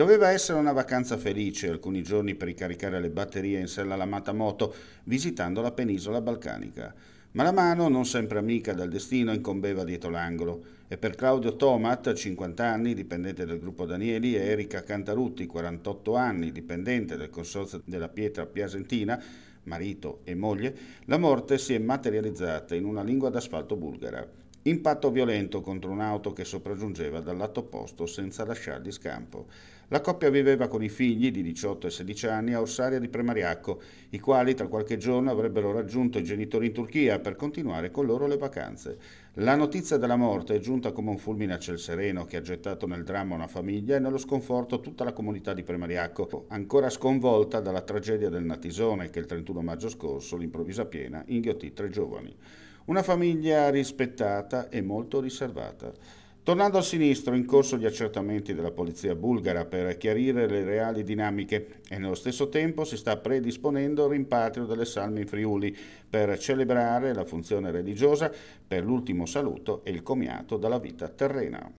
Doveva essere una vacanza felice, alcuni giorni per ricaricare le batterie in sella alla Matamoto, visitando la penisola balcanica. Ma la mano, non sempre amica del destino, incombeva dietro l'angolo. E per Claudio Tomat, 50 anni, dipendente del gruppo Danieli, e Erika Cantarutti, 48 anni, dipendente del consorzio della Pietra Piasentina, marito e moglie, la morte si è materializzata in una lingua d'asfalto bulgara. Impatto violento contro un'auto che sopraggiungeva dal lato opposto senza lasciargli scampo. La coppia viveva con i figli di 18 e 16 anni a Orsaria di Premariacco, i quali tra qualche giorno avrebbero raggiunto i genitori in Turchia per continuare con loro le vacanze. La notizia della morte è giunta come un fulmine a ciel sereno che ha gettato nel dramma una famiglia e nello sconforto tutta la comunità di Premariacco, ancora sconvolta dalla tragedia del Natisone che il 31 maggio scorso, l'improvvisa piena, inghiottì tre giovani. Una famiglia rispettata e molto riservata. Tornando a sinistro, in corso gli accertamenti della polizia bulgara per chiarire le reali dinamiche e nello stesso tempo si sta predisponendo il rimpatrio delle salme in Friuli per celebrare la funzione religiosa per l'ultimo saluto e il comiato dalla vita terrena.